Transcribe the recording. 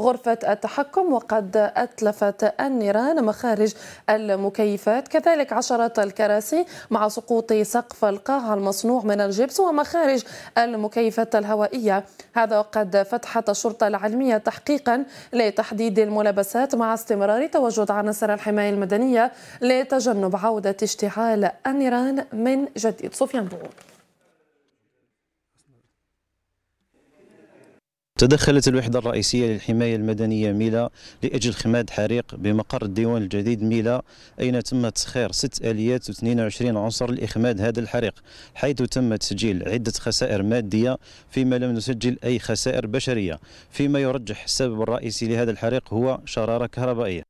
غرفة التحكم وقد أتلفت النيران مخارج المكيفات كذلك عشرات الكراسي مع سقوط سقف القاعة المصنوع من الجبس ومخارج المكيفات الهوائية هذا وقد فتحت الشرطة العلمية تحقيقا لتحديد الملابسات مع استمرار تواجد عناصر الحماية المدنية لتجنب عودة اشتعال النيران من جديد سفيان بوغوت تدخلت الوحدة الرئيسية للحماية المدنية ميلا لأجل خماد حريق بمقر الديوان الجديد ميلا أين تم تسخير ست آليات و22 عنصر لإخماد هذا الحريق حيث تم تسجيل عدة خسائر مادية فيما لم نسجل أي خسائر بشرية فيما يرجح السبب الرئيسي لهذا الحريق هو شرارة كهربائية